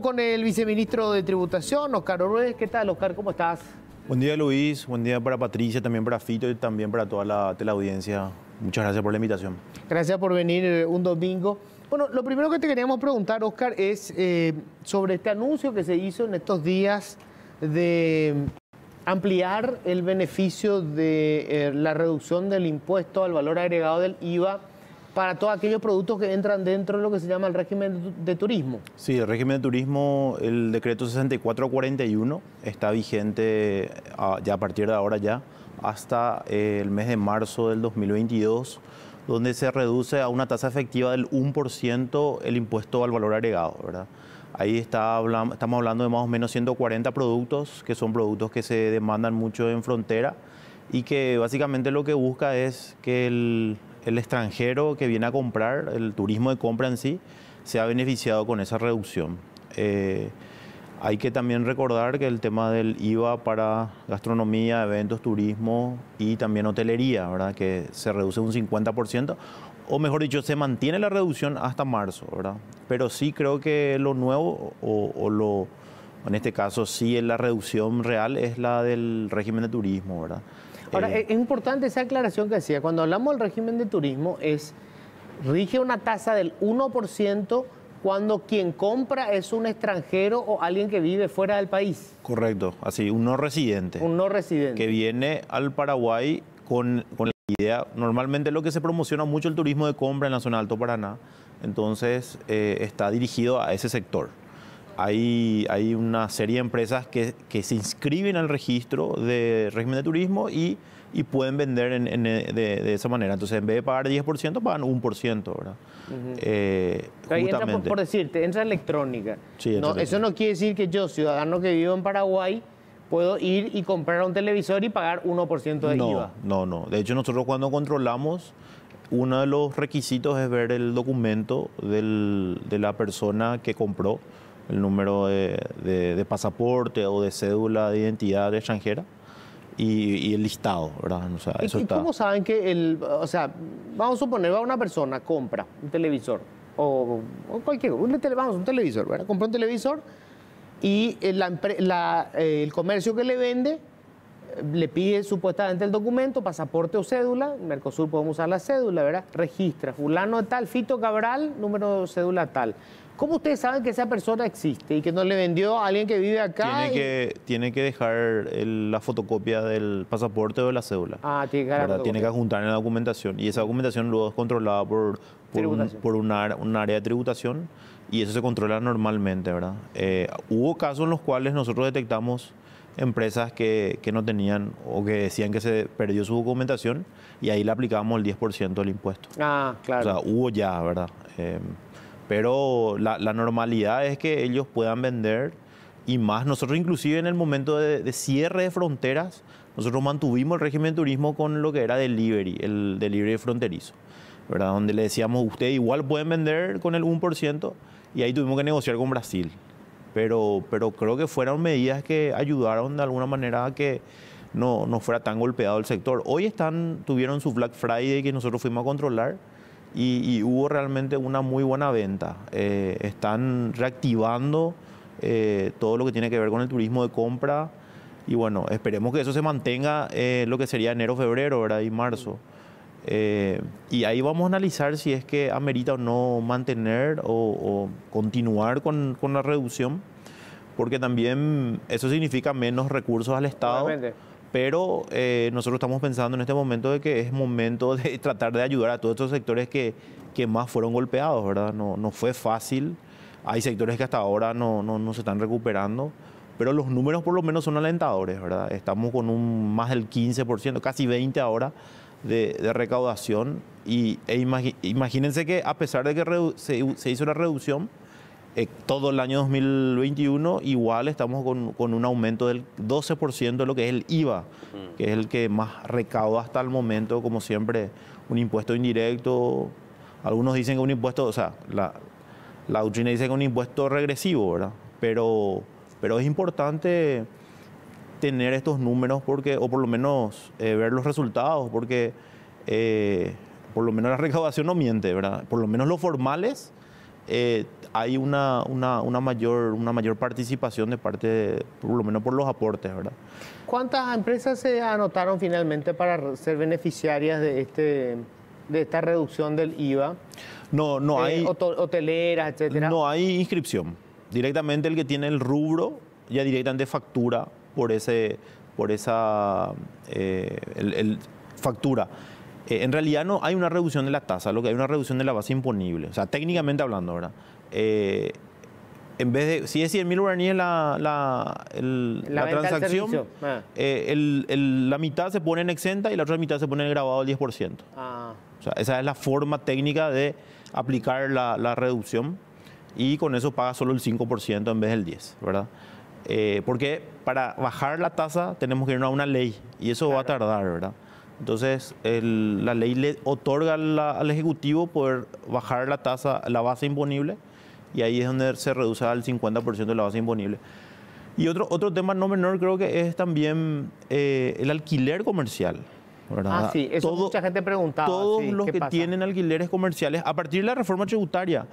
con el viceministro de Tributación, Oscar Orruez. ¿Qué tal, Oscar? ¿Cómo estás? Buen día, Luis. Buen día para Patricia, también para Fito y también para toda la teleaudiencia. Muchas gracias por la invitación. Gracias por venir eh, un domingo. Bueno, lo primero que te queríamos preguntar, Oscar, es eh, sobre este anuncio que se hizo en estos días de ampliar el beneficio de eh, la reducción del impuesto al valor agregado del IVA para todos aquellos productos que entran dentro de lo que se llama el régimen de turismo. Sí, el régimen de turismo, el decreto 6441 está vigente ah, ya a partir de ahora ya hasta eh, el mes de marzo del 2022 donde se reduce a una tasa efectiva del 1% el impuesto al valor agregado, ¿verdad? Ahí está, estamos hablando de más o menos 140 productos, que son productos que se demandan mucho en frontera y que básicamente lo que busca es que el, el extranjero que viene a comprar, el turismo de compra en sí, se ha beneficiado con esa reducción. Eh, hay que también recordar que el tema del IVA para gastronomía, eventos, turismo y también hotelería, ¿verdad? que se reduce un 50%, o mejor dicho, se mantiene la reducción hasta marzo, ¿verdad? pero sí creo que lo nuevo o, lo... En este caso, sí, es la reducción real es la del régimen de turismo, ¿verdad? Ahora, e, es importante esa aclaración que hacía. Cuando hablamos del régimen de turismo, es rige una tasa del 1% cuando quien compra es un extranjero o alguien que vive fuera del país. Correcto, así, un no residente. Un no residente. Que viene al Paraguay con, la idea, normalmente lo que se promociona mucho el turismo de compra en la zona Alto Paraná, entonces eh, está dirigido a ese sector hay, una serie de empresas que, se inscriben al registro de régimen de turismo y, pueden vender de, esa manera. Entonces, en vez de pagar 10%, pagan 1%, ¿verdad? Eh, justamente. por, decirte, entra electrónica. Eso no quiere decir que yo, ciudadano que vivo en Paraguay, puedo ir y comprar un televisor y pagar 1% de IVA. No, no. De hecho, nosotros cuando controlamos, uno de los requisitos es ver el documento de la persona que compró el número de, pasaporte o de cédula de identidad extranjera. Y, el listado, ¿verdad? ¿Y, cómo saben que el, o sea, vamos a suponer, va una persona, compra un televisor o, cualquier, un vamos, un televisor, ¿verdad? Compra un televisor y eh, eh, el comercio que le vende eh, le pide supuestamente el documento, pasaporte o cédula, en Mercosur podemos usar la cédula, ¿verdad? Registra, fulano tal, Fito Cabral, número de cédula tal. ¿Cómo ustedes saben que esa persona existe y que no le vendió a alguien que vive acá? Tiene, que, tiene que dejar la fotocopia del pasaporte o de la cédula. Ah, tiene que dejar Tiene que juntar en la documentación. Y esa documentación luego es controlada por, por, un, un área de tributación y eso se controla normalmente, ¿verdad? Eh, hubo casos en los cuales nosotros detectamos empresas que, que, no tenían o que decían que se perdió su documentación y ahí le aplicábamos el 10% del impuesto. Ah, claro. O sea, hubo ya, ¿verdad? Eh, pero la, normalidad es que ellos puedan vender y más. Nosotros inclusive en el momento de, cierre de fronteras, nosotros mantuvimos el régimen de turismo con lo que era delivery, el delivery fronterizo, ¿verdad? Donde le decíamos, usted igual pueden vender con el 1% y ahí tuvimos que negociar con Brasil. Pero, pero creo que fueron medidas que ayudaron de alguna manera a que no, no fuera tan golpeado el sector. Hoy están, tuvieron su Black Friday que nosotros fuimos a controlar y, hubo realmente una muy buena venta. Eh, están reactivando eh, todo lo que tiene que ver con el turismo de compra y bueno, esperemos que eso se mantenga eh, lo que sería enero, febrero ¿verdad? y marzo. y ahí vamos a analizar si es que amerita o no mantener o, continuar con, la reducción, porque también eso significa menos recursos al Estado pero eh, nosotros estamos pensando en este momento de que es momento de tratar de ayudar a todos estos sectores que, que más fueron golpeados, ¿verdad? No, no fue fácil, hay sectores que hasta ahora no, no, no se están recuperando, pero los números por lo menos son alentadores, ¿verdad? Estamos con un más del 15%, casi 20% ahora de, recaudación y, e imagínense que a pesar de que se, se hizo la reducción, eh, todo el año 2021 igual estamos con, un aumento del 12% de lo que es el IVA, mm. que es el que más recauda hasta el momento, como siempre, un impuesto indirecto. Algunos dicen que un impuesto, o sea, la, la doctrina dice que un impuesto regresivo, ¿verdad? Pero, pero es importante tener estos números porque, o por lo menos eh, ver los resultados, porque eh, por lo menos la recaudación no miente, ¿verdad? Por lo menos los formales eh, hay una, una, mayor, una mayor participación de parte, por lo menos por los aportes, ¿verdad? ¿Cuántas empresas se anotaron finalmente para ser beneficiarias de, este, de esta reducción del IVA? No, no eh, hay... Hoteleras, etcétera. No hay inscripción. Directamente el que tiene el rubro ya directamente factura por ese por esa eh, el factura eh, en realidad no hay una reducción de la tasa, lo que hay una reducción de la base imponible, o sea, técnicamente hablando, ¿verdad? Eh, en vez de, si es 100 mil guaraníes la, la, la, transacción, ah. eh, la mitad se pone en exenta y la otra mitad se pone en grabado al 10%. Ah. O sea, esa es la forma técnica de aplicar la, reducción y con eso paga solo el 5% en vez del 10%, ¿verdad? porque para bajar la tasa tenemos que ir a una ley y eso va a tardar, ¿verdad? Entonces, la ley le otorga al Ejecutivo poder bajar la tasa, la base imponible, y ahí es donde se reduce al 50% de la base imponible. Y otro, tema no menor creo que es también eh, el alquiler comercial. Ah, sí, eso mucha gente preguntaba. Todos los que tienen alquileres comerciales, a partir de la reforma tributaria,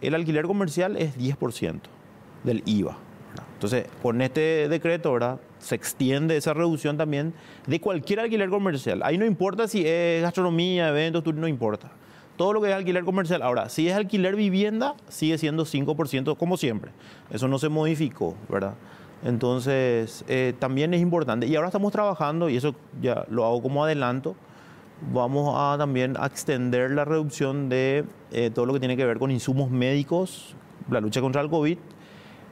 el alquiler comercial es 10% del IVA. Entonces, con este decreto, Se extiende esa reducción también de cualquier alquiler comercial. Ahí no importa si es gastronomía, eventos, no importa. Todo lo que es alquiler comercial. Ahora, si es alquiler vivienda, sigue siendo 5% como siempre. Eso no se modificó, ¿verdad? Entonces, eh, también es importante. Y ahora estamos trabajando, y eso ya lo hago como adelanto, vamos a también extender la reducción de eh, todo lo que tiene que ver con insumos médicos, la lucha contra el COVID,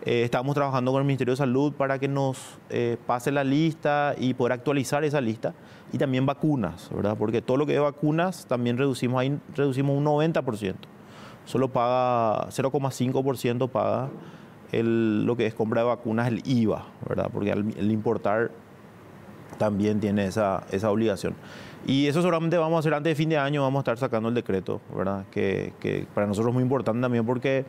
eh, estamos trabajando con el Ministerio de Salud para que nos eh, pase la lista y poder actualizar esa lista. Y también vacunas, ¿verdad? Porque todo lo que es vacunas también reducimos, ahí reducimos un 90%. Solo paga 0,5% paga el, lo que es compra de vacunas, el IVA, ¿verdad? Porque el importar también tiene esa, esa obligación. Y eso seguramente vamos a hacer antes de fin de año, vamos a estar sacando el decreto, ¿verdad? Que, que para nosotros es muy importante también porque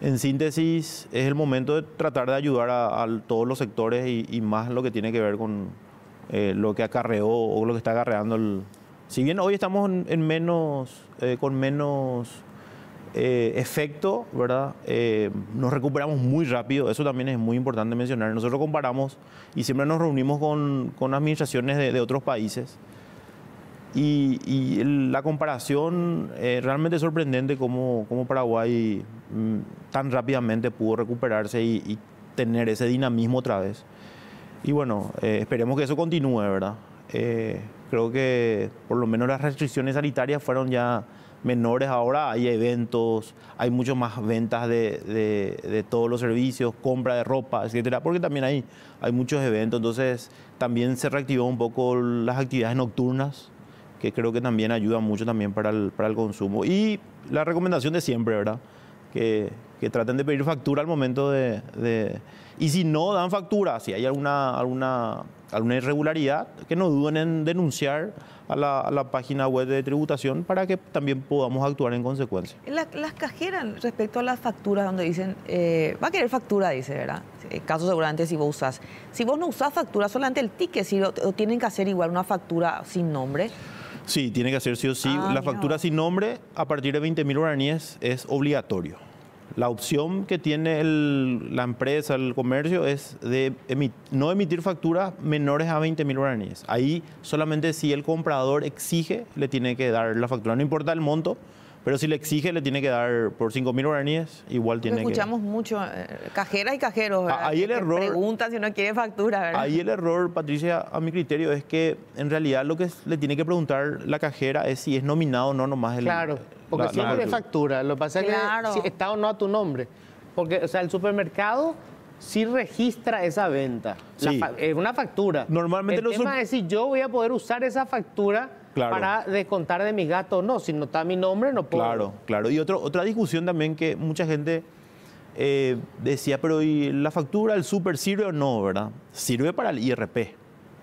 en síntesis, es el momento de tratar de ayudar a, todos los sectores y, más lo que tiene que ver con eh, lo que acarreó o lo que está acarreando el... Si bien hoy estamos eh, con menos eh, efecto, ¿verdad? nos recuperamos muy rápido, eso también es muy importante mencionar. Nosotros comparamos y siempre nos reunimos con, administraciones de, otros países. Y, la comparación es realmente sorprendente cómo como Paraguay Mm, tan rápidamente pudo recuperarse y, tener ese dinamismo otra vez. Y bueno, eh, esperemos que eso continúe, ¿verdad? Eh, creo que por lo menos las restricciones sanitarias fueron ya menores ahora, hay eventos, hay mucho más ventas de, todos los servicios, compra de ropa, etcétera, porque también hay, hay muchos eventos, entonces también se reactivó un poco las actividades nocturnas, que creo que también ayuda mucho también para el consumo. Y la recomendación de siempre, ¿verdad? que, traten de pedir factura al momento de, Y si no dan factura, si hay alguna, alguna, alguna irregularidad, que no duden en denunciar a la, página web de tributación para que también podamos actuar en consecuencia. las, las cajeras respecto a las facturas, donde dicen, eh, va a querer factura, dice, ¿verdad? El caso seguramente si vos usás. Si vos no usás factura, solamente el ticket, si tienen que hacer igual una factura sin nombre. Sí, tiene que ser sí o sí. Ah, la factura sin nombre a partir de 20.000 mil guaraníes es obligatorio. La opción que tiene la empresa, el comercio, es de no emitir facturas menores a 20.000 mil guaraníes. Ahí solamente si el comprador exige, le tiene que dar la factura. No importa el monto, pero si le exige, le tiene que dar por 5 mil guaraníes, igual tiene escuchamos que... Escuchamos mucho, eh, cajeras y cajeros, ¿verdad? Ahí el error... Pregunta si no quiere factura, ¿verdad? Ahí el error, Patricia, a mi criterio, es que en realidad lo que le tiene que preguntar la cajera es si es nominado o no nomás el... Claro, porque siempre le factura. Lo que pasa es que está o no a tu nombre. Porque, o sea, el supermercado sí registra esa venta. Sí. es una factura. Normalmente el tema es si yo voy a poder usar esa factura para descontar de mi gato no. Si no está mi nombre, no puedo. Claro, claro. Y otra discusión también que mucha gente eh, decía, pero ¿y la factura, el súper sirve o no, verdad? Sirve para el IRP.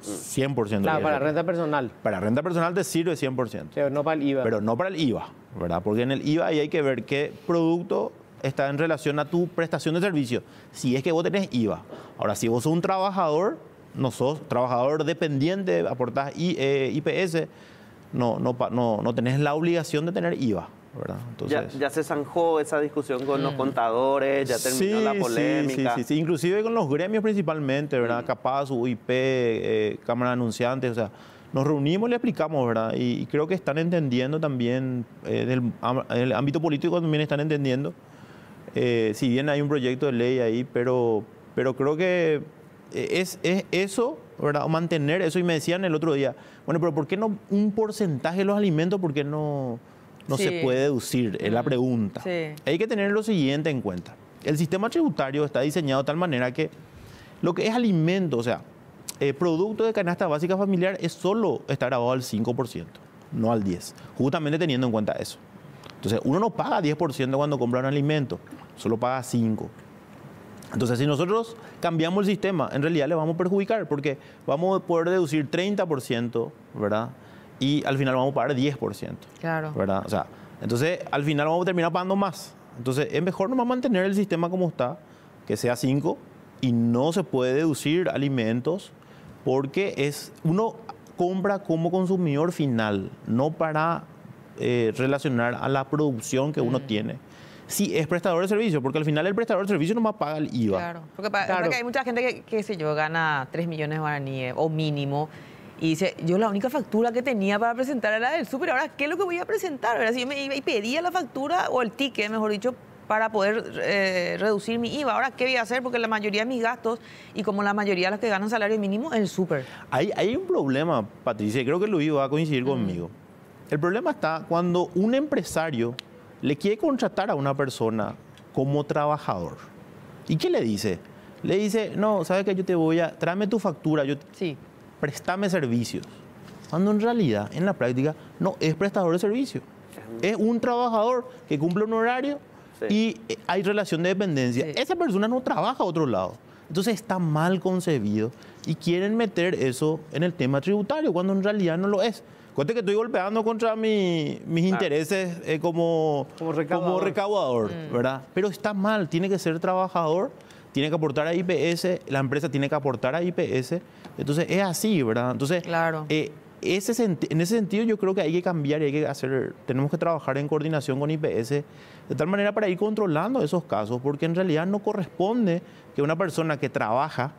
100%. Claro, para renta personal. Para renta personal te sirve 100%. Pero no para el IVA. Pero no para el IVA, ¿verdad? Porque en el IVA ahí hay que ver qué producto está en relación a tu prestación de servicio. Si es que vos tenés IVA. Ahora, si vos sos un trabajador, no sos trabajador dependiente, aportás IPS, eh, no, no, no, no tenés la obligación de tener IVA. Entonces... Ya, se zanjó esa discusión con los mm. contadores, ya terminó la polémica. Sí, inclusive con los gremios principalmente, ¿verdad? Mm. Capaz, UIP, eh, Cámara de Anunciantes, o sea, nos reunimos y le explicamos, ¿verdad? Y, creo que están entendiendo también, en, eh, el, ámbito político también están entendiendo, eh, si bien hay un proyecto de ley ahí, pero, pero creo que es, es eso o mantener eso. Y me decían el otro día, bueno, pero ¿por qué no un porcentaje de los alimentos? ¿Por no, no se puede deducir? Es la mm, pregunta. Hay que tener lo siguiente en cuenta. El sistema tributario está diseñado de tal manera que lo que es alimento, o sea, el eh, producto de canasta básica familiar, es solo está grabado al 5%, no al 10%, justamente teniendo en cuenta eso. Entonces, uno no paga 10% cuando compra un alimento, solo paga 5%. Entonces, si nosotros cambiamos el sistema, en realidad le vamos a perjudicar porque vamos a poder deducir 30%, ¿verdad? Y al final vamos a pagar 10%. Claro. ¿Verdad? O sea, entonces al final vamos a terminar pagando más. Entonces, es mejor nomás mantener el sistema como está, que sea 5, y no se puede deducir alimentos porque es uno compra como consumidor final, no para eh, relacionar a la producción que uno mm. tiene. Sí, es prestador de servicio, porque al final el prestador de servicio no más paga el IVA. Claro, porque, hay mucha gente que, qué sé yo, gana 3 millones de guaraníes o mínimo. Y dice, yo la única factura que tenía para presentar era del súper, ahora, ¿qué es lo que voy a presentar? Ahora Si yo me iba y pedía la factura o el ticket, mejor dicho, para poder eh, reducir mi IVA. Ahora, ¿qué voy a hacer? Porque la mayoría de mis gastos, y como la mayoría de los que ganan salario mínimo, es el súper. Hay, hay un problema, Patricia, y creo que Luis va a coincidir conmigo. El problema está cuando un empresario le quiere contratar a una persona como trabajador. ¿Y qué le dice? Le dice, no, ¿sabes qué? Yo te voy a, tráeme tu factura, yo sí. préstame servicios. Cuando en realidad, en la práctica, no es prestador de servicios, Es un trabajador que cumple un horario y eh, hay relación de dependencia. Esa persona no trabaja a otro lado. Entonces está mal concebido y quieren meter eso en el tema tributario cuando en realidad no lo es. Cuente que estoy golpeando contra mi, mis intereses eh, como, como recaudador, mm. ¿verdad? Pero está mal, tiene que ser trabajador, tiene que aportar a IPS, la empresa tiene que aportar a IPS. Entonces es así, ¿verdad? Entonces, claro. Eh, ese en ese sentido yo creo que hay que cambiar y hay que hacer, tenemos que trabajar en coordinación con IPS de tal manera para ir controlando esos casos, porque en realidad no corresponde que una persona que trabaja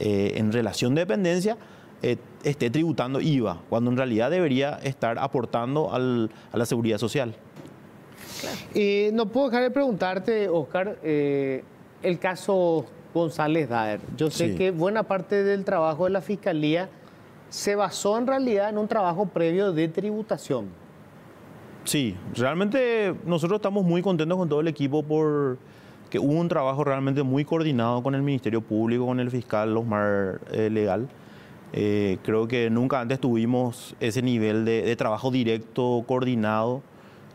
eh, en relación de dependencia eh, esté tributando IVA, cuando en realidad debería estar aportando a la seguridad social. y no puedo dejar de preguntarte, Oscar, eh, el caso González Daer. Yo sé que buena parte del trabajo de la Fiscalía se basó en realidad en un trabajo previo de tributación. Sí, realmente nosotros estamos muy contentos con todo el equipo por que hubo un trabajo realmente muy coordinado con el Ministerio Público, con el fiscal Osmar eh, Legal eh, creo que nunca antes tuvimos ese nivel de, trabajo directo, coordinado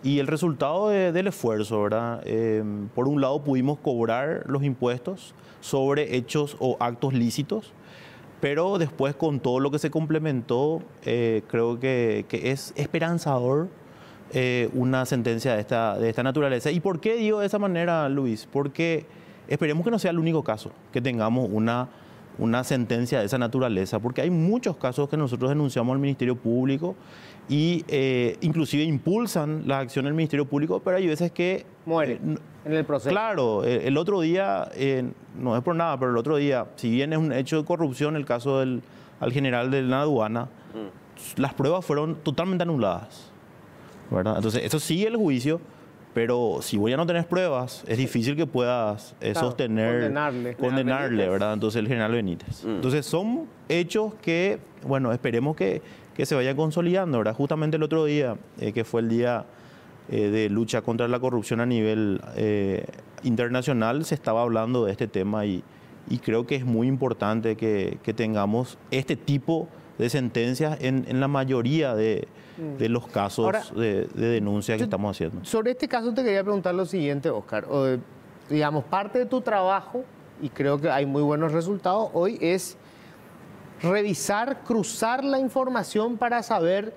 y el resultado del esfuerzo, ¿verdad? Em, por un lado pudimos cobrar los impuestos sobre hechos o actos lícitos, pero después con todo lo que se complementó, eh, creo que, es esperanzador eh, una sentencia de esta, de esta naturaleza. ¿Y por qué digo de esa manera, Luis? Porque esperemos que no sea el único caso, que tengamos una una sentencia de esa naturaleza, porque hay muchos casos que nosotros denunciamos al Ministerio Público e inclusive impulsan la acción del Ministerio Público, pero hay veces que... Mueren eh, en el proceso. Claro, el otro día, eh, no es por nada, pero el otro día, si bien es un hecho de corrupción el caso del al general de la aduana, mm. las pruebas fueron totalmente anuladas. ¿verdad? Entonces, eso sigue el juicio pero si voy a no tener pruebas, es difícil que puedas eh, sostener, condenarle, ¿verdad? Entonces el general Benítez. Mm. Entonces son hechos que, bueno, esperemos que, se vaya consolidando, ¿verdad? Justamente el otro día, eh, que fue el día eh, de lucha contra la corrupción a nivel internacional, se estaba hablando de este tema y, y creo que es muy importante que, que tengamos este tipo de de sentencias en, la mayoría de, mm. los casos de, de, denuncia que estamos haciendo. Sobre este caso te quería preguntar lo siguiente, Oscar. digamos, parte de tu trabajo, y creo que hay muy buenos resultados hoy, es revisar, cruzar la información para saber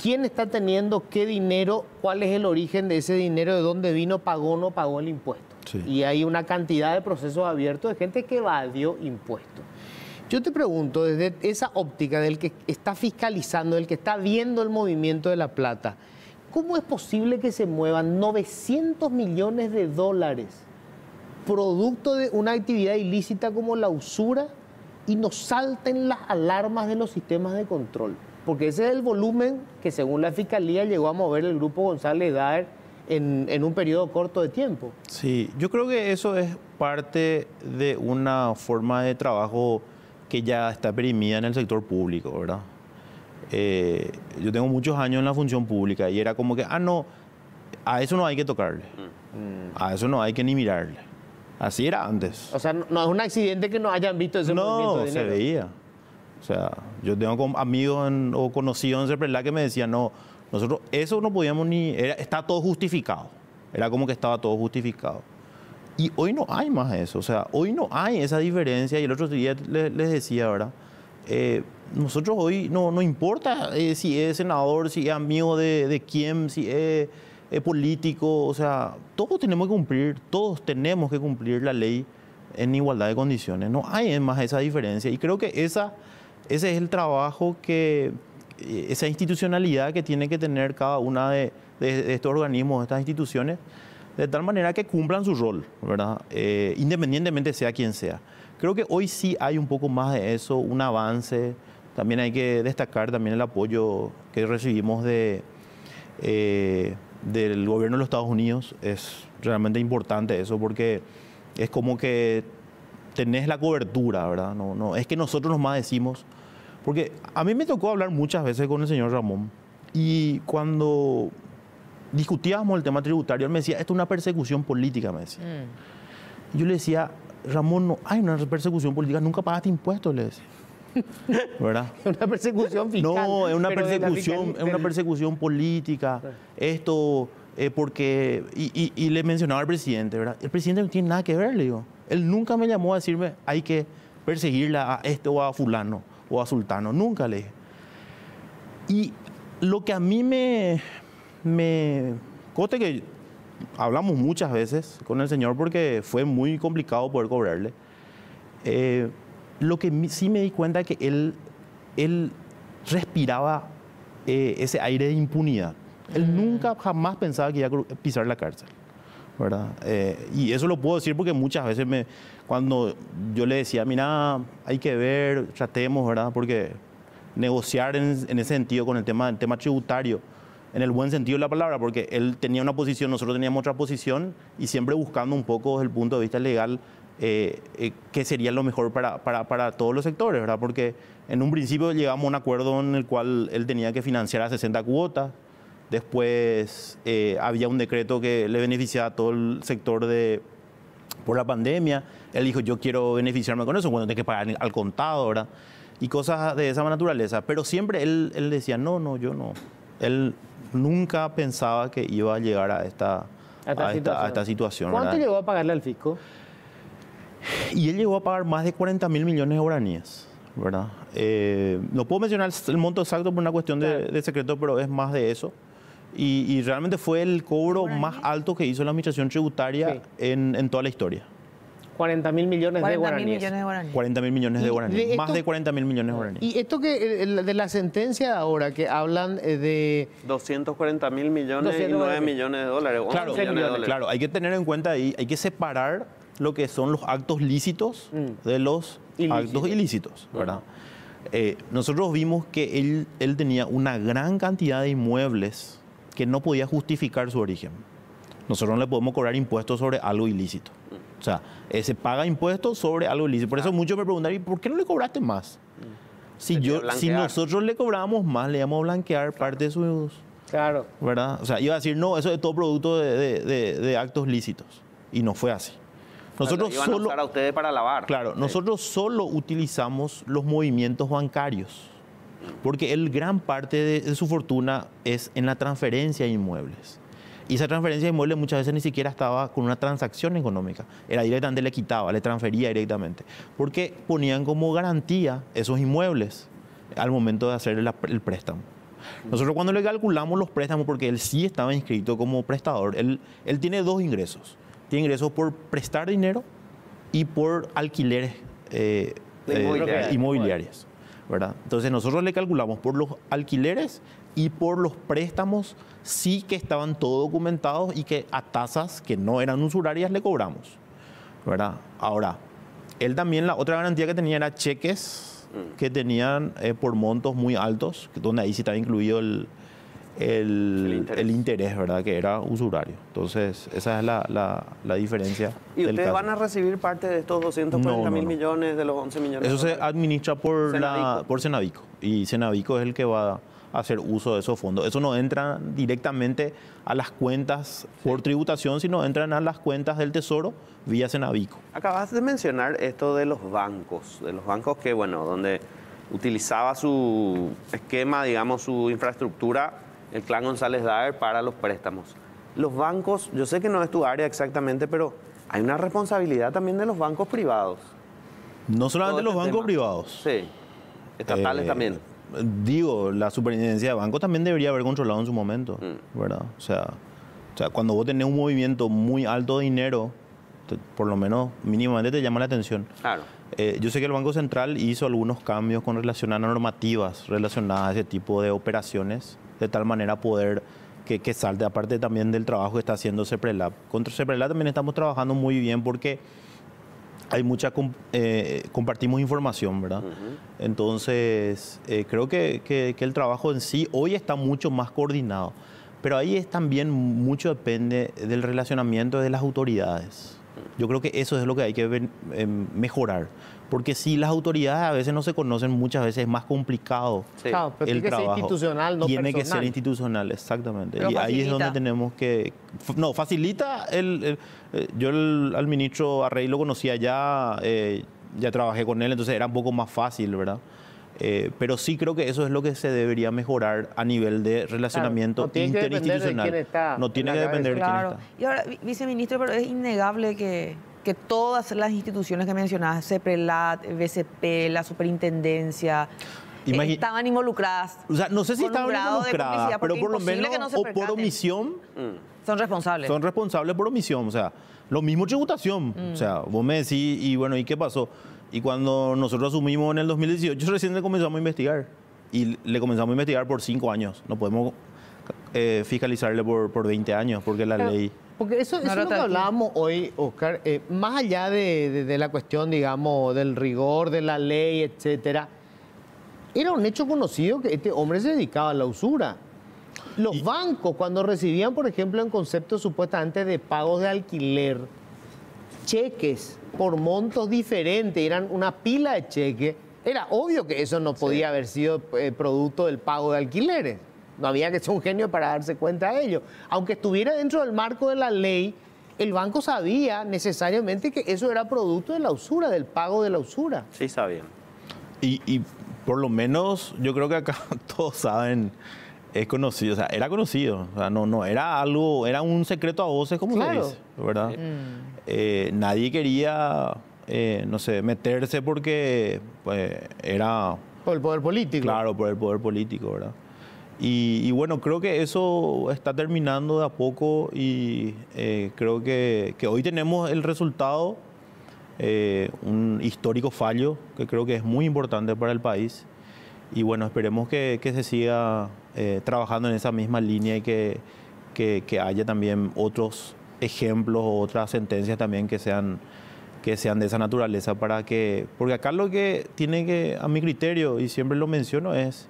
quién está teniendo qué dinero, cuál es el origen de ese dinero, de dónde vino, pagó o no pagó el impuesto. Y hay una cantidad de procesos abiertos de gente que evadió impuestos. Yo te pregunto, desde esa óptica del que está fiscalizando, del que está viendo el movimiento de la plata, ¿cómo es posible que se muevan 900 millones de dólares producto de una actividad ilícita como la usura y nos salten las alarmas de los sistemas de control? Porque ese es el volumen que según la Fiscalía llegó a mover el grupo González Daer en, en un periodo corto de tiempo. Sí, yo creo que eso es parte de una forma de trabajo que ya está perimida en el sector público, ¿verdad? Eh, yo tengo muchos años en la función pública y era como que, ah, no, a eso no hay que tocarle, mm. a eso no hay que ni mirarle. Así era antes. O sea, no, es un accidente que no hayan visto ese no, No, se veía. O sea, yo tengo amigos o conocidos en que me decían, no, nosotros eso no podíamos ni, está todo justificado. Era como que estaba todo justificado. Y hoy no hay más eso, o sea, hoy no hay esa diferencia. Y el otro día les, decía, ¿verdad? Eh, nosotros hoy no, no importa eh, si es senador, si es amigo de, de quién, si es, político, o sea, todos tenemos que cumplir, todos tenemos que cumplir la ley en igualdad de condiciones. No hay más esa diferencia. Y creo que esa, ese es el trabajo que, eh, esa institucionalidad que tiene que tener cada una de, de estos organismos, de estas instituciones de tal manera que cumplan su rol, ¿verdad? Eh, independientemente sea quien sea. Creo que hoy sí hay un poco más de eso, un avance. También hay que destacar también el apoyo que recibimos de, eh, del gobierno de los Estados Unidos. Es realmente importante eso porque es como que tenés la cobertura, ¿verdad? No, no, es que nosotros nos más decimos, porque a mí me tocó hablar muchas veces con el señor Ramón y cuando discutíamos el tema tributario, él me decía, esto es una persecución política, me decía. Mm. Yo le decía, Ramón, no hay una persecución política, nunca pagaste impuestos, le decía. ¿Verdad? Es una persecución fiscal. No, es una persecución, es una persecución política. Esto, eh, porque, y, le mencionaba al presidente, ¿verdad? El presidente no tiene nada que ver, le digo. Él nunca me llamó a decirme, hay que perseguirla a este o a fulano o a sultano, nunca le dije. Y lo que a mí me, me... Cote que hablamos muchas veces con el señor porque fue muy complicado poder cobrarle. Eh, lo que sí me di cuenta es que él, él respiraba eh, ese aire de impunidad. Él mm. nunca jamás pensaba que iba a pisar la cárcel. ¿verdad? Eh, y eso lo puedo decir porque muchas veces me, cuando yo le decía, mira, hay que ver, tratemos, ¿verdad? Porque negociar en, en ese sentido con el tema, el tema tributario, en el buen sentido de la palabra, porque él tenía una posición, nosotros teníamos otra posición, y siempre buscando un poco desde el punto de vista legal eh, eh, qué sería lo mejor para, para, todos los sectores, ¿verdad? Porque en un principio llegamos a un acuerdo en el cual él tenía que financiar a 60 cuotas, después eh, había un decreto que le beneficiaba a todo el sector de por la pandemia, él dijo yo quiero beneficiarme con eso, cuando tengo que pagar al contado, ¿verdad? Y cosas de esa naturaleza, pero siempre él, él decía, no, no, yo no. Él nunca pensaba que iba a llegar a esta, situación. ¿Cuánto llegó a pagarle al fisco? Y él llegó a pagar más de 40 mil millones de guaraníes, ¿verdad? Eh, no puedo mencionar el monto exacto por una cuestión de, secreto, pero es más de eso. Y, realmente fue el cobro más alto que hizo la administración tributaria en toda la historia. 40 mil millones, de millones guaraníes. 40 mil millones de guaraníes. Más de 40 mil millones de guaraníes. Y esto que de la sentencia ahora, que hablan eh, de... 240 mil millones y 9 millones de dólares. Claro, hay que tener en cuenta ahí, hay que separar lo que son los actos lícitos mm. de los actos ilícitos, ¿verdad? Eh, nosotros vimos que él tenía una gran cantidad de inmuebles que no podía justificar su origen. Nosotros no le podemos cobrar impuestos sobre algo ilícito. O sea, eh, se paga impuestos sobre algo ilícito. Por eso ah. muchos me preguntan, ¿y por qué no le cobraste más? Si, yo, si nosotros le cobramos más, le íbamos a blanquear parte de sus... Claro. ¿Verdad? O sea, iba a decir, no, eso es todo producto de, actos lícitos. Y no fue así. Nosotros iban solo, a, a ustedes para lavar. Claro, nosotros solo utilizamos los movimientos bancarios, porque el gran parte de su fortuna es en la transferencia de inmuebles. Y esa transferencia de inmuebles muchas veces ni siquiera estaba con una transacción económica. Era directamente, le quitaba, le transfería directamente. Porque ponían como garantía esos inmuebles al momento de hacer el, préstamo. Nosotros cuando le calculamos los préstamos, porque él sí estaba inscrito como prestador, él, él tiene dos ingresos. Tiene ingresos por prestar dinero y por alquileres eh, eh ¿verdad? Entonces nosotros le calculamos por los alquileres y por los préstamos sí que estaban todo documentados y que a tasas que no eran usurarias le cobramos. ¿verdad? Ahora, él también, la otra garantía que tenía era cheques mm. que tenían eh, por montos muy altos, donde ahí sí estaba incluido el, el, interés. ¿verdad? Que era usurario. Entonces, esa es la, la, la diferencia. ¿Y ustedes van a recibir parte de estos 240 mil millones de los 11 millones? Eso se administra por Cenavico. La, por Y Cenavico es el que va a hacer uso de esos fondos. Eso no entra directamente a las cuentas por tributación, sino entran a las cuentas del Tesoro vía Cenavico. Acabas de mencionar esto de los bancos, de los bancos que, bueno, donde utilizaba su esquema, digamos, su infraestructura, el clan González Daer para los préstamos. Los bancos, yo sé que no es tu área exactamente, pero hay una responsabilidad también de los bancos privados. No solamente este los bancos privados. Sí, estatales eh, también digo, la superintendencia de banco también debería haber controlado en su momento, mm. ¿verdad? O sea, o sea, cuando vos tenés un movimiento muy alto de dinero, por lo menos mínimamente te llama la atención. Claro. Eh, yo sé que el Banco Central hizo algunos cambios con relación a normativas relacionadas a ese tipo de operaciones, de tal manera poder que, que salte, aparte también del trabajo que está haciendo CEPRELAB. Contra CEPRELAB también estamos trabajando muy bien porque hay mucha eh, compartimos información, ¿verdad? Entonces, eh, creo que, que, que, el trabajo en sí hoy está mucho más coordinado, pero ahí es también mucho depende del relacionamiento de las autoridades. Yo creo que eso es lo que hay que eh, mejorar. Porque si las autoridades a veces no se conocen, muchas veces es más complicado claro, pero el tiene trabajo. Que ser institucional, no tiene que ser institucional, exactamente. ahí es donde tenemos que... No, facilita el... Eh, yo al ministro Arrey lo conocía ya, eh, ya trabajé con él, entonces era un poco más fácil, ¿verdad? Eh, pero sí creo que eso es lo que se debería mejorar a nivel de relacionamiento interinstitucional. no tiene que depender de quién está. Y ahora, viceministro, pero es innegable que, que todas las instituciones que mencionaste, CEPRELAT, BCP, la superintendencia, eh, estaban involucradas. O sea, no sé si estaban involucradas, pero por lo menos o por omisión. Mm. Son responsables. Son responsables por omisión. O sea, lo mismo tributación. Mm. O sea, vos me decís, y bueno, ¿y qué pasó? Y cuando nosotros asumimos en el 2018, recién le comenzamos a investigar. Y le comenzamos a investigar por cinco años. No podemos eh, fiscalizarle por, por 20 años, porque la ley... Porque eso, es lo que hablábamos hoy, Oscar. Eh, más allá de, la cuestión, digamos, del rigor de la ley, etcétera, era un hecho conocido que este hombre se dedicaba a la usura. Los bancos, cuando recibían, por ejemplo, en concepto supuestamente de pagos de alquiler, cheques por montos diferentes, eran una pila de cheques. Era obvio que eso no podía haber sido eh, producto del pago de alquileres. No había que ser un genio para darse cuenta de ello. Aunque estuviera dentro del marco de la ley, el banco sabía necesariamente que eso era producto de la usura, del pago de la usura. Sí, sabían. Y, por lo menos yo creo que acá todos saben es conocido, o sea, era conocido, o sea, no, no, era algo, era un secreto a voces, como se dice, ¿verdad? Eh, eh, nadie quería, eh, no sé, meterse porque pues, era... Por el poder político. Claro, por el poder político, ¿verdad? Y, bueno, creo que eso está terminando de a poco y eh, creo que, hoy tenemos el resultado, un histórico fallo que creo que es muy importante para el país. Y bueno, esperemos que, se siga trabajando en esa misma línea y que, que haya también otros ejemplos o otras sentencias también que sean, que sean de esa naturaleza para que, porque acá lo que tiene que, a mi criterio, y siempre lo menciono, es,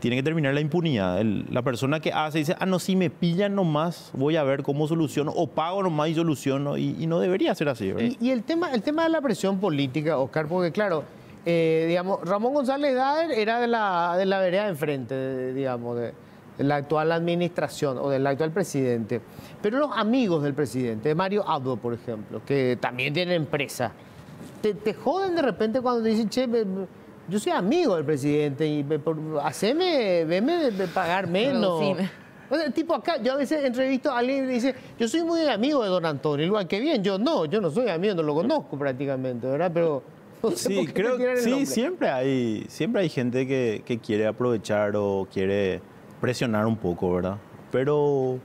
tiene que terminar la impunidad. la persona que hace dice, ah, no, si me pillan nomás, voy a ver cómo soluciono, o pago nomás y soluciono, y, no debería ser así. Y, el, tema, el tema de la presión política, Oscar, porque claro, eh, digamos, Ramón González Dader era de la, de la vereda enfrente, digamos, de, la actual administración o del actual presidente, pero los amigos del presidente, Mario Abdo, por ejemplo, que también tiene empresa, te, joden de repente cuando te dicen, che, yo soy amigo del presidente y haceme, veme de pagar menos. O tipo acá, yo a veces entrevisto a alguien y dice, yo soy muy amigo de don Antonio, igual que bien, yo no, yo no soy amigo, no lo conozco prácticamente, ¿verdad? Pero... sí, creo sí, siempre hay, siempre hay gente que, que quiere aprovechar o quiere presionar un poco, ¿verdad? Pero,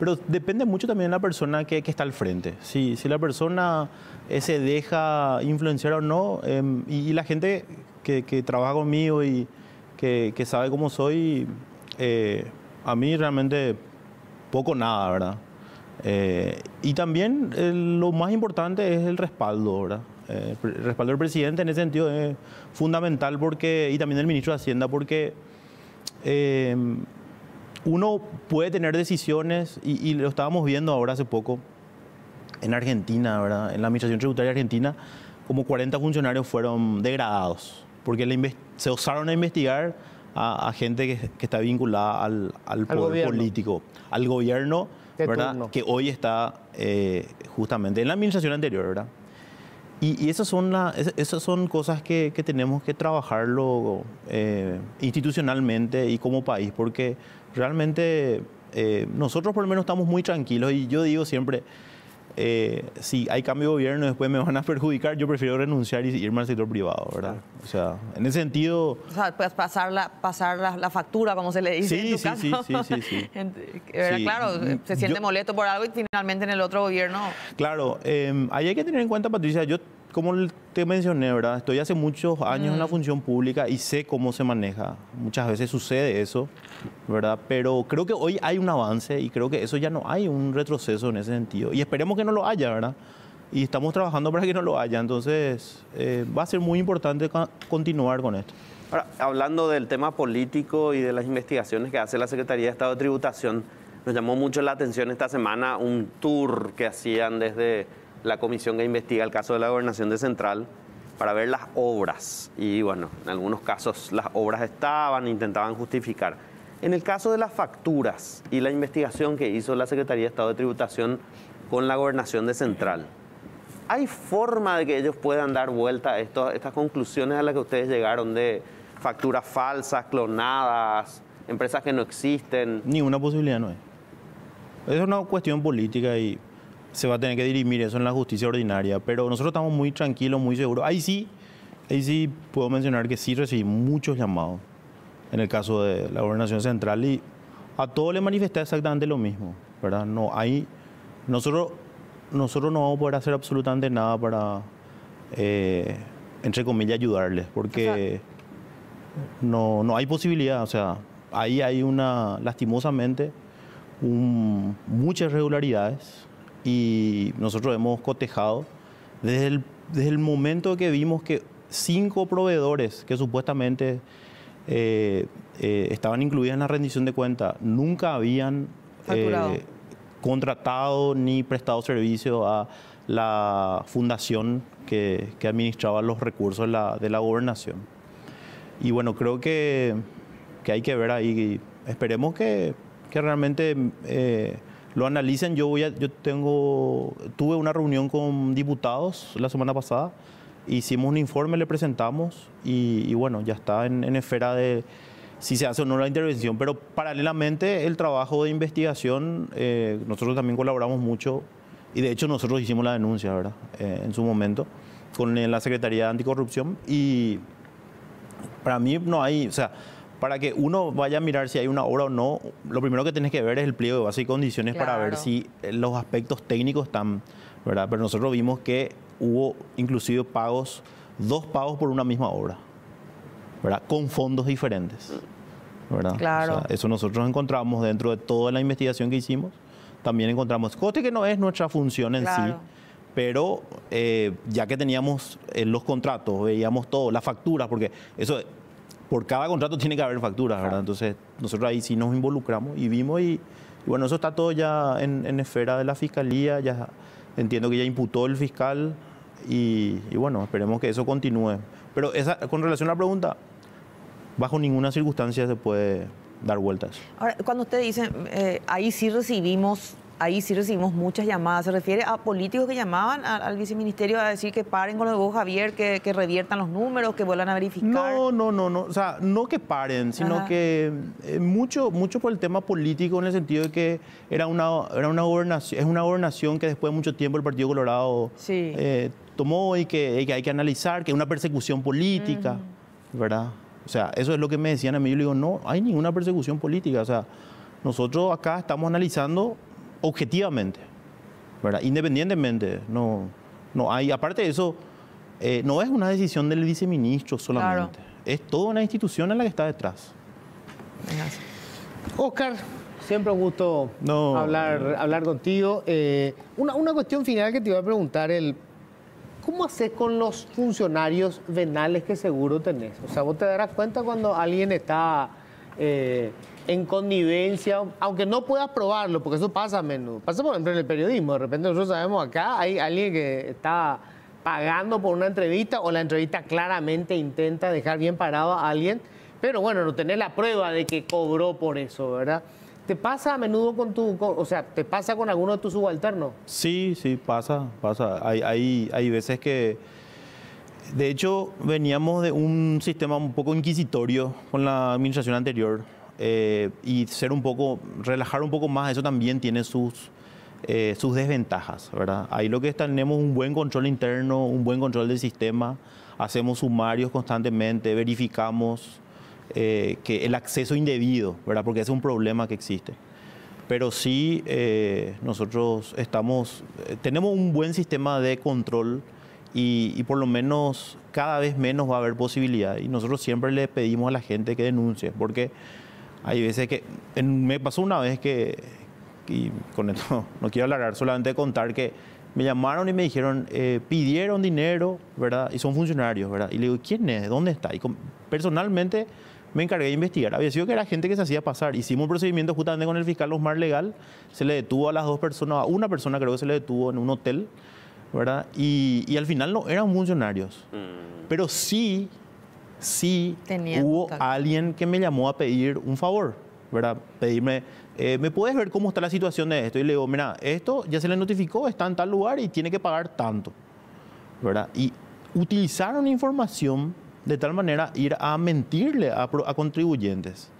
pero depende mucho también de la persona que, está al frente. Si, si la persona eh, se deja influenciar o no, em, y, la gente que, trabaja conmigo y que, sabe cómo soy, eh, a mí realmente poco nada, ¿verdad? Eh, y también lo más importante es el respaldo, ¿verdad? el respaldo del presidente en ese sentido es fundamental porque, y también del ministro de Hacienda porque eh, uno puede tener decisiones, y, lo estábamos viendo ahora hace poco en Argentina, ¿verdad? En la Administración Tributaria Argentina, como 40 funcionarios fueron degradados, porque se osaron a investigar a, gente que, está vinculada al, poder político, al gobierno, ¿verdad? Que hoy está eh, justamente en la administración anterior, ¿verdad? Y, esas, son la, esas son cosas que, que tenemos que trabajarlo eh, institucionalmente y como país, porque realmente eh, nosotros por lo menos estamos muy tranquilos y yo digo siempre, eh, si hay cambio de gobierno después me van a perjudicar, yo prefiero renunciar y irme al sector privado, ¿verdad? O sea, en ese sentido... O sea, puedes pasar la, factura, como se le dice en tu sí, caso. sí, sí, eh, Claro, mm, eh, se siente molesto por algo y finalmente en el otro gobierno... Claro, em, ahí hay que tener en cuenta, Patricia, yo como te mencioné, ¿verdad? Estoy hace muchos años en la mm. función pública y sé cómo se maneja. Muchas veces sucede eso, ¿verdad? Pero creo que hoy hay un avance y creo que eso ya no hay un retroceso en ese sentido. Y esperemos que no lo haya, ¿verdad? Y estamos trabajando para que no lo haya. Entonces, eh, va a ser muy importante continuar con esto. hablando del tema político y de las investigaciones que hace la Secretaría de Estado de Tributación, nos llamó mucho la atención esta semana un tour que hacían desde la comisión que investiga el caso de la gobernación de Central para ver las obras. Y bueno, en algunos casos las obras estaban, intentaban justificar. En el caso de las facturas y la investigación que hizo la Secretaría de Estado de Tributación con la gobernación de Central, ¿hay forma de que ellos puedan dar vuelta a estas conclusiones a las que ustedes llegaron de facturas falsas, clonadas, empresas que no existen? Ni una posibilidad no hay. Es una cuestión política y se va a tener que dirimir eso en la justicia ordinaria, pero nosotros estamos muy tranquilos, muy seguros. Ahí sí, ahí sí puedo mencionar que sí recibí muchos llamados en el caso de la gobernación central y a todos les manifesté exactamente lo mismo, ¿verdad? No, ahí nosotros, nosotros no vamos a poder hacer absolutamente nada para, eh, entre comillas, ayudarles, porque no, no hay posibilidad, o sea, ahí hay una, lastimosamente, muchas irregularidades y nosotros hemos cotejado desde el, desde el momento que vimos que cinco proveedores que supuestamente eh, eh, estaban incluidos en la rendición de cuenta nunca habían eh, contratado ni prestado servicio a la fundación que, administraba los recursos de la, de la, gobernación. Y bueno, creo que, que hay que ver ahí, esperemos que, que realmente lo analicen, Yo, voy a, yo tengo, tuve una reunión con diputados la semana pasada, hicimos un informe, le presentamos y, bueno, ya está en, esfera de si se hace o no la intervención. Pero paralelamente el trabajo de investigación, eh, nosotros también colaboramos mucho y de hecho nosotros hicimos la denuncia, ¿verdad? Eh, en su momento con la Secretaría de Anticorrupción y para mí no hay, o sea, para que uno vaya a mirar si hay una obra o no, lo primero que tienes que ver es el pliego de base y condiciones para ver si eh, los aspectos técnicos están, ¿verdad? Pero nosotros vimos que hubo inclusive pagos, dos pagos por una misma obra, ¿verdad? Con fondos diferentes, ¿verdad? eso nosotros encontramos dentro de toda la investigación que hicimos, también encontramos, coste que no es nuestra función en sí, pero eh, ya que teníamos eh, los contratos, veíamos todo, las facturas, porque eso por cada contrato tiene que haber facturas, ¿verdad? Entonces, nosotros ahí sí nos involucramos y vimos y, bueno, eso está todo ya en, esfera de la fiscalía, ya entiendo que ya imputó el fiscal y, bueno, esperemos que eso continúe. Pero esa, con relación a la pregunta, bajo ninguna circunstancia se puede dar vueltas. Ahora, cuando usted dice, eh, ahí sí recibimos ahí sí recibimos muchas llamadas. Se refiere a políticos que llamaban al viceministerio a decir que paren con lo de Javier, que, reviertan los números, que vuelvan a verificar. No, no, no, no. O sea, no que paren, sino que eh, mucho, mucho por el tema político, en el sentido de que era una, era una gobernación, es una gobernación que después de mucho tiempo el Partido Colorado eh, tomó y que, hay que analizar, que es una persecución política, mm. ¿verdad? O sea, eso es lo que me decían a mí. Yo le digo, no hay ninguna persecución política. O sea, nosotros acá estamos analizando objetivamente, ¿verdad? independientemente. No, no hay, aparte de eso, eh, no es una decisión del viceministro solamente, es toda una institución en la que está detrás. Oscar, siempre un gusto hablar, hablar contigo. Eh, una, cuestión final que te iba a preguntar, el, ¿cómo haces con los funcionarios venales que seguro tenés? O sea, vos te darás cuenta cuando alguien está... Eh, en connivencia, aunque no puedas probarlo, porque eso pasa a menudo. Pasa, por ejemplo, en el periodismo. De repente nosotros sabemos acá hay alguien que está pagando por una entrevista o la entrevista claramente intenta dejar bien parado a alguien, pero bueno, no tenés la prueba de que cobró por eso, ¿verdad? ¿Te pasa a menudo con tu, o sea, te pasa con alguno de tus subalternos? Sí, sí, pasa, pasa. Hay, hay, hay veces que, de hecho, veníamos de un sistema un poco inquisitorio con la administración anterior. Eh, y ser un poco, relajar un poco más, eso también tiene sus, eh, sus desventajas, ¿verdad? Ahí lo que es, tenemos un buen control interno, un buen control del sistema, hacemos sumarios constantemente, verificamos eh, que el acceso indebido, ¿verdad? Porque es un problema que existe. Pero sí, nosotros estamos, tenemos un buen sistema de control y, y, por lo menos cada vez menos va a haber posibilidad. Y nosotros siempre le pedimos a la gente que denuncie, porque hay veces que, me pasó una vez que, y con esto no, quiero alargar, solamente contar que me llamaron y me dijeron, eh, pidieron dinero, ¿verdad? Y son funcionarios, ¿verdad? Y le digo, ¿quién es? ¿Dónde está? Y personalmente me encargué de investigar. Había sido que era gente que se hacía pasar. Hicimos un procedimiento justamente con el fiscal Osmar Legal. Se le detuvo a las dos personas, a una persona creo que se le detuvo en un hotel, ¿verdad? Y, al final no eran funcionarios. Mm. Pero sí sí hubo alguien que me llamó a pedir un favor, ¿verdad? Pedirme, eh, ¿me puedes ver cómo está la situación de esto? Y le digo, mira, esto ya se le notificó, está en tal lugar y tiene que pagar tanto, ¿verdad? Y utilizaron información de tal manera ir a mentirle a, a contribuyentes.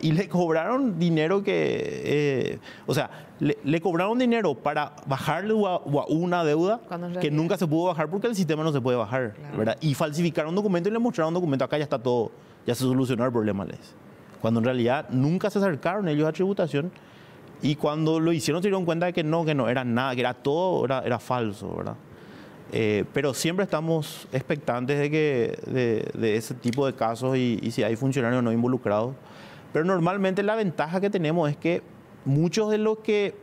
Y le cobraron dinero que, eh, o sea, le, cobraron dinero para bajarle a, una deuda que nunca se pudo bajar porque el sistema no se puede bajar, ¿verdad? Y falsificaron documento y le mostraron un documento, acá ya está todo, ya se solucionó el problema, les. Cuando en realidad nunca se acercaron ellos a tributación y cuando lo hicieron se dieron cuenta de que no, que no era nada, que era todo, era, falso, ¿verdad? Eh, pero siempre estamos expectantes de que de, ese tipo de casos y si hay funcionarios no involucrados. Pero normalmente la ventaja que tenemos es que muchos de los que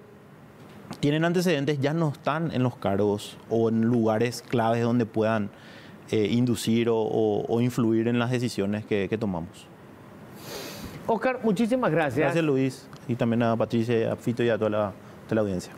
tienen antecedentes ya no están en los cargos o en lugares claves donde puedan eh, inducir o, influir en las decisiones que, tomamos. Oscar, muchísimas gracias. Gracias Luis y también a Patricia, a Fito y a toda la audiencia.